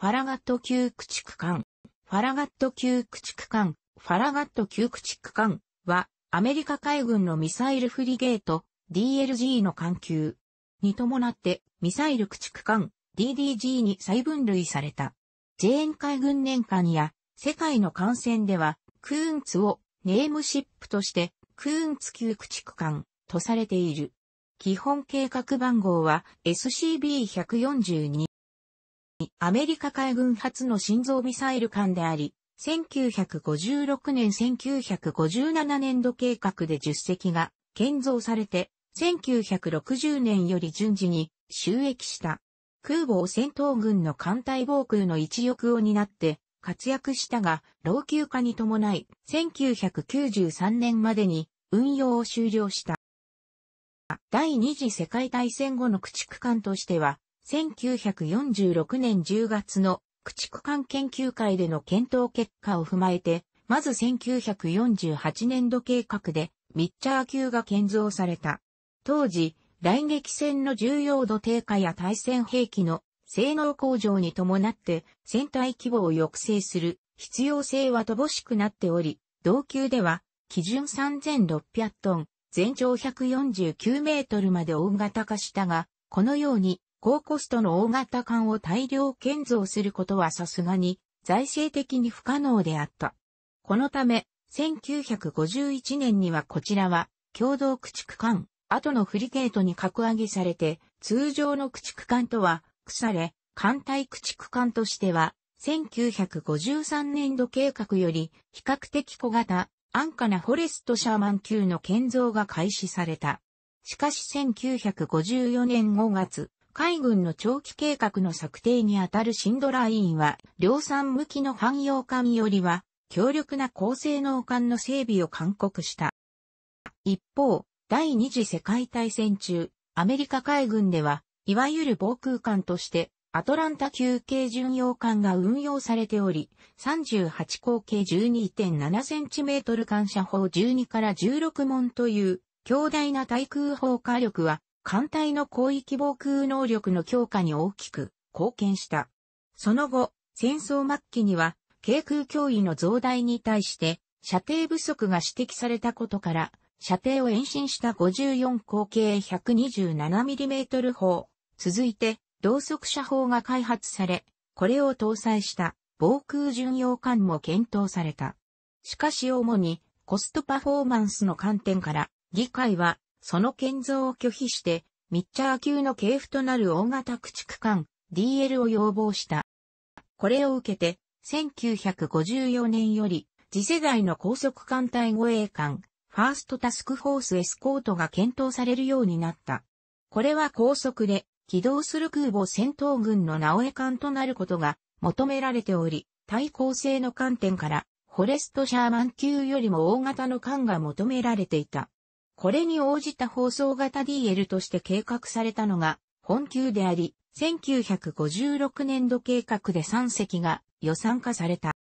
ファラガット級駆逐艦、ファラガット級駆逐艦、ファラガット級駆逐艦は、アメリカ海軍のミサイルフリゲート、DLG の艦級に伴って、ミサイル駆逐艦、DDG に再分類された。ジェーン海軍年間や、世界の艦船では、クーンツをネームシップとして、クーンツ級駆逐艦とされている。基本計画番号は SCB-142。アメリカ海軍初の心臓ミサイル艦であり、1956年1957年度計画で10隻が建造されて、1960年より順次に収益した。空母を戦闘軍の艦隊防空の一翼を担って活躍したが、老朽化に伴い、1993年までに運用を終了した。第二次世界大戦後の駆逐艦としては、1946年10月の駆逐艦研究会での検討結果を踏まえて、まず1948年度計画で、ミッチャー級が建造された。当時、雷撃戦の重要度低下や対戦兵器の性能向上に伴って戦隊規模を抑制する必要性は乏しくなっており、同級では基準3600トン、全長149メートルまで大型化したが、このように高コストの大型艦を大量建造することはさすがに財政的に不可能であった。このため、1951年にはこちらは共同駆逐艦、後のフリゲートに格上げされて、通常の駆逐艦とは、腐れ、艦隊駆逐艦としては、1953年度計画より比較的小型、安価なフォレストシャーマン級の建造が開始された。しかし1954年5月、海軍の長期計画の策定にあたるシンドラー委員は、量産向きの汎用艦よりは、強力な高性能艦の整備を勧告した。一方、第二次世界大戦中、アメリカ海軍では、いわゆる防空艦として、アトランタ級憩巡洋艦が運用されており、38口径1 2 7メートル艦射砲12から16門という、強大な対空砲火力は、艦隊の広域防空能力の強化に大きく貢献した。その後、戦争末期には、軽空脅威の増大に対して、射程不足が指摘されたことから、射程を延伸した54口径 127mm 砲、続いて、同速射砲が開発され、これを搭載した防空巡洋艦も検討された。しかし主にコストパフォーマンスの観点から、議会はその建造を拒否して、ミッチャー級の系譜となる大型駆逐艦 DL を要望した。これを受けて、1954年より、次世代の高速艦隊護衛艦、ファーストタスクフォースエスコートが検討されるようになった。これは高速で、起動する空母戦闘軍の直江艦となることが求められており、対抗性の観点から、フォレスト・シャーマン級よりも大型の艦が求められていた。これに応じた放送型 DL として計画されたのが本級であり、1956年度計画で3隻が予算化された。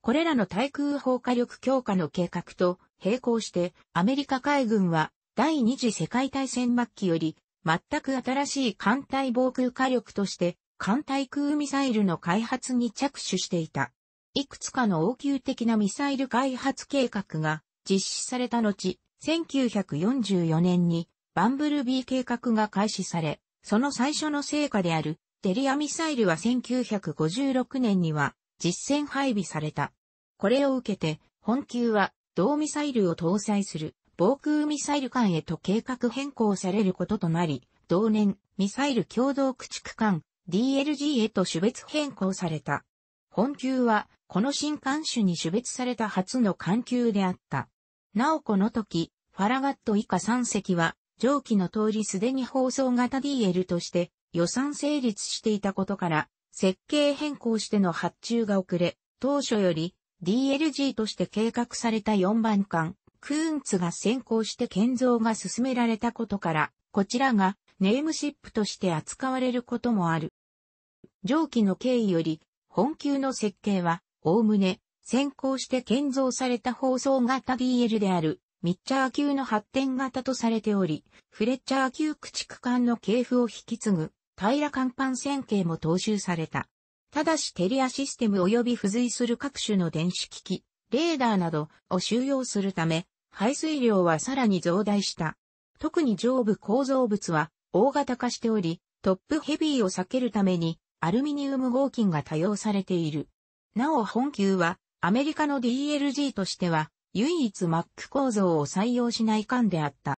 これらの対空砲火力強化の計画と並行してアメリカ海軍は第二次世界大戦末期より全く新しい艦隊防空火力として艦対空ミサイルの開発に着手していた。いくつかの応急的なミサイル開発計画が実施された後、1944年にバンブルビー計画が開始され、その最初の成果であるデリアミサイルは1956年には実戦配備された。これを受けて、本級は同ミサイルを搭載する防空ミサイル艦へと計画変更されることとなり、同年、ミサイル共同駆逐艦 DLG へと種別変更された。本級は、この新艦種に種別された初の艦級であった。なおこの時、ファラガット以下3隻は、上記の通りすでに放送型 DL として予算成立していたことから、設計変更しての発注が遅れ、当初より DLG として計画された4番艦、クーンツが先行して建造が進められたことから、こちらがネームシップとして扱われることもある。上記の経緯より、本級の設計は、おおむね、先行して建造された放送型 DL であるミッチャー級の発展型とされており、フレッチャー級駆逐艦の系譜を引き継ぐ、平甲板線形も踏襲された。ただしテリアシステム及び付随する各種の電子機器、レーダーなどを収容するため、排水量はさらに増大した。特に上部構造物は大型化しており、トップヘビーを避けるためにアルミニウム合金が多用されている。なお本級はアメリカの DLG としては唯一 Mac 構造を採用しない艦であった。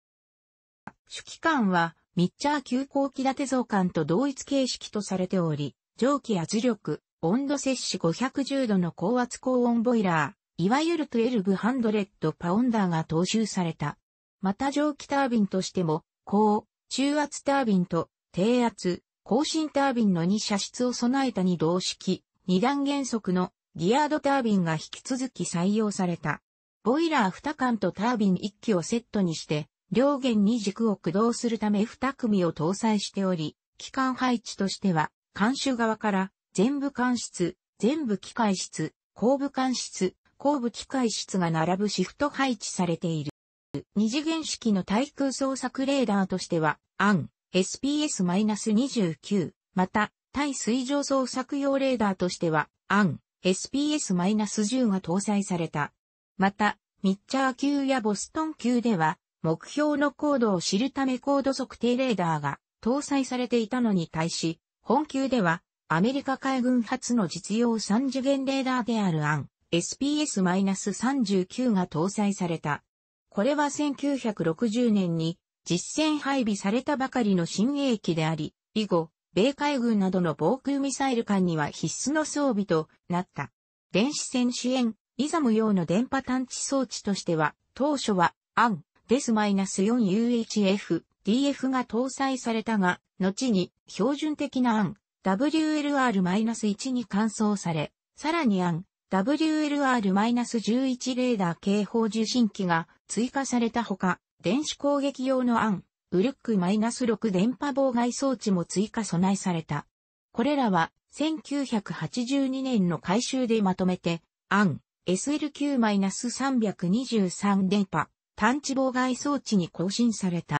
主機艦は、ミッチャー急行機立て造艦と同一形式とされており、蒸気圧力、温度摂氏510度の高圧高温ボイラー、いわゆる1200パウンダーが踏襲された。また蒸気タービンとしても、高、中圧タービンと低圧、高進タービンの2射出を備えた2動式、2段原則のギアードタービンが引き続き採用された。ボイラー2管とタービン1機をセットにして、両弦に軸を駆動するため2組を搭載しており、機関配置としては、監修側から、全部監室、全部機械室、後部監室、後部機械室が並ぶシフト配置されている。二次元式の対空捜索レーダーとしては、アン、SPS-29、また、対水上捜索用レーダーとしては、アン、SPS-10 が搭載された。また、ミッチャー級やボストン級では、目標の高度を知るため高度測定レーダーが搭載されていたのに対し、本級では、アメリカ海軍初の実用3次元レーダーであるアン SPS-39 が搭載された。これは1960年に実戦配備されたばかりの新鋭機であり、以後、米海軍などの防空ミサイル艦には必須の装備となった。電子戦支援イザム用の電波探知装置としては、当初は、アン、デス -4UHF、DF が搭載されたが、後に標準的なアン、WLR-1 に換装され、さらにアン、WLR-11 レーダー警報受信機が追加されたほか、電子攻撃用のアン、ウルック -6 電波妨害装置も追加備えされた。これらは1982年の改修でまとめて、アン、SLQ-323 電波、探知妨害装置に更新された。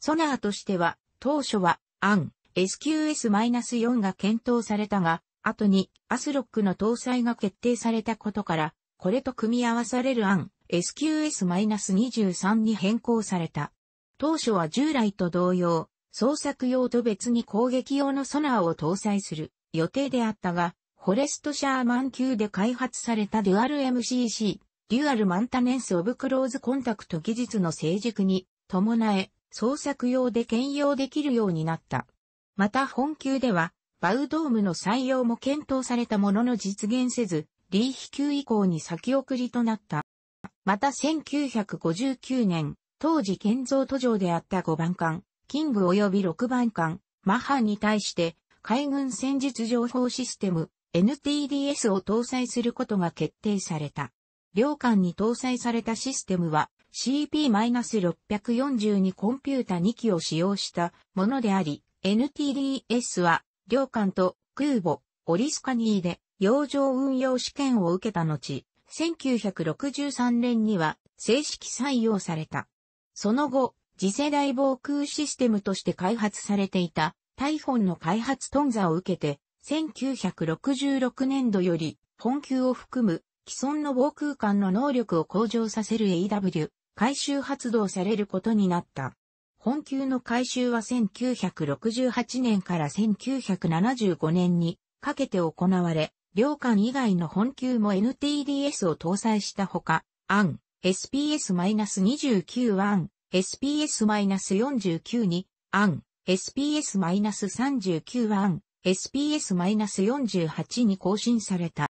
ソナーとしては、当初は、アン、SQS-4 が検討されたが、後に、アスロックの搭載が決定されたことから、これと組み合わされるアン、SQS-23 に変更された。当初は従来と同様、捜索用と別に攻撃用のソナーを搭載する予定であったが、フォレスト・シャーマン級で開発されたデュアル MCC、デュアルマンタネンス・オブ・クローズ・コンタクト技術の成熟に伴え、創作用で兼用できるようになった。また本級では、バウドームの採用も検討されたものの実現せず、リーヒ級以降に先送りとなった。また1959年、当時建造途上であった5番艦、キング及び6番艦、マハに対して、海軍戦術情報システム、NTDS を搭載することが決定された。両艦に搭載されたシステムは CP-642 コンピュータ2機を使用したものであり、NTDS は両艦と空母オリスカニーで洋上運用試験を受けた後、1963年には正式採用された。その後、次世代防空システムとして開発されていた、タイフォンの開発頓挫を受けて、1966年度より、本級を含む既存の防空間の能力を向上させる AW、回収発動されることになった。本級の回収は1968年から1975年にかけて行われ、両艦以外の本級も NTDS を搭載したほか、AN、SPS-29 アン、SPS-49 に、AN、SPS-39 アン。SPS-48 に更新された。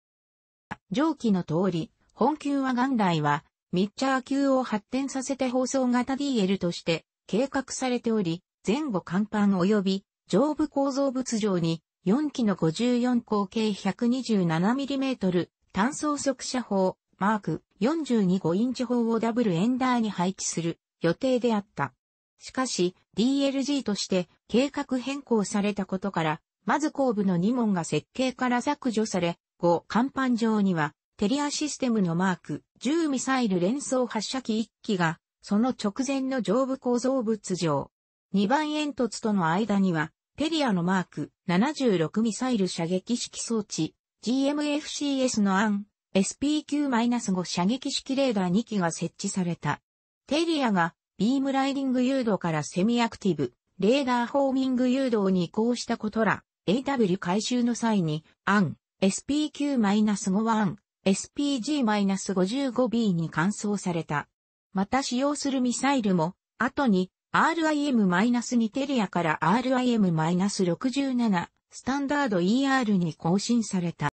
上記の通り、本級は元来は、ミッチャー級を発展させて放送型 DL として計画されており、前後甲板及び上部構造物上に4機の54口径 127mm 単装速射砲マーク425インチ砲をダブルエンダーに配置する予定であった。しかし DLG として計画変更されたことからまず後部の2門が設計から削除され、5、甲板上には、テリアシステムのマーク、10ミサイル連装発射機1機が、その直前の上部構造物上。2番煙突との間には、テリアのマーク、76ミサイル射撃式装置、GMFCS の案、s p q 5射撃式レーダー2機が設置された。テリアが、ビームライディング誘導からセミアクティブ、レーダーホーミング誘導に移行したことら、AW 回収の際に、AN、SPQ-5 1 SPG-55B に換装された。また使用するミサイルも、後に RIM-2 テリアから RIM-67 スタンダード ER に更新された。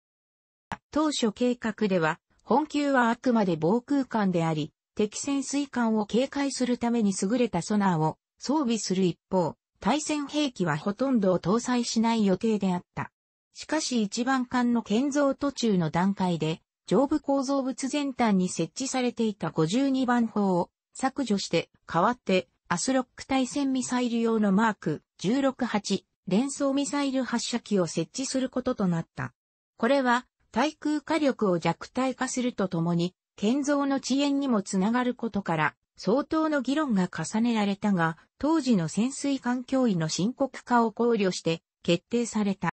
当初計画では、本級はあくまで防空艦であり、敵潜水艦を警戒するために優れたソナーを装備する一方、対戦兵器はほとんどを搭載しない予定であった。しかし一番艦の建造途中の段階で、上部構造物全端に設置されていた52番砲を削除して、代わって、アスロック対戦ミサイル用のマーク168連装ミサイル発射機を設置することとなった。これは、対空火力を弱体化するとともに、建造の遅延にもつながることから、相当の議論が重ねられたが、当時の潜水艦脅威の深刻化を考慮して決定された。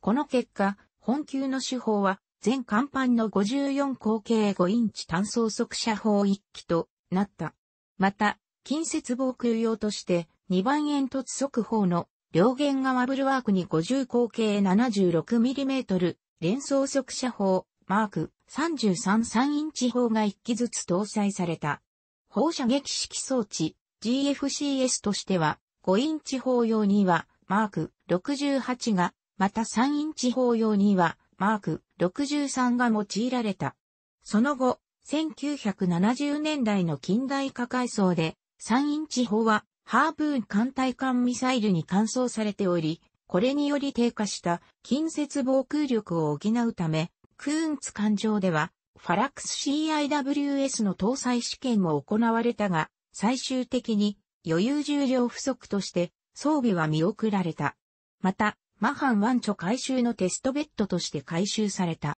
この結果、本級の手法は全甲板の54口径5インチ単装速射砲1機となった。また、近接防空用として2番煙突速報の両舷側ブルワークに50口径 76mm 連装速射砲マーク333インチ砲が1機ずつ搭載された。放射撃式装置 GFCS としては、5インチ砲用には、マーク68が、また3インチ砲用には、マーク63が用いられた。その後、1970年代の近代化改装で、3インチ砲は、ハーブーン艦隊艦ミサイルに換装されており、これにより低下した近接防空力を補うため、クーンツ艦上では、ファラックス CIWS の搭載試験も行われたが、最終的に余裕重量不足として装備は見送られた。また、マハンワンチョ回収のテストベッドとして回収された。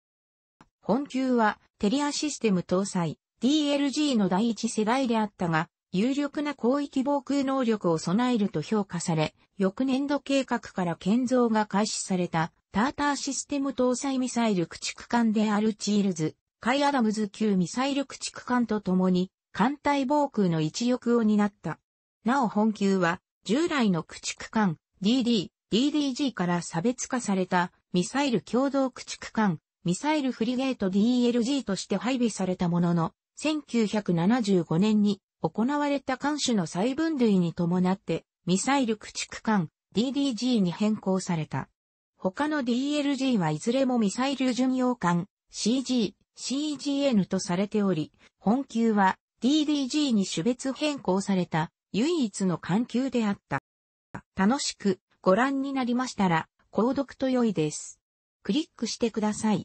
本級はテリアシステム搭載 DLG の第一世代であったが、有力な広域防空能力を備えると評価され、翌年度計画から建造が開始されたターターシステム搭載ミサイル駆逐艦であるチールズ、カイアダムズ級ミサイル駆逐艦と共に艦隊防空の一翼を担った。なお本級は、従来の駆逐艦 DD、DDG から差別化されたミサイル共同駆逐艦、ミサイルフリゲート DLG として配備されたものの、1975年に行われた艦種の再分類に伴って、ミサイル駆逐艦 DDG に変更された。他の DLG はいずれもミサイル巡洋艦 CG、CGN とされており、本級は e d g に種別変更された唯一の環球であった。楽しくご覧になりましたら、購読と良いです。クリックしてください。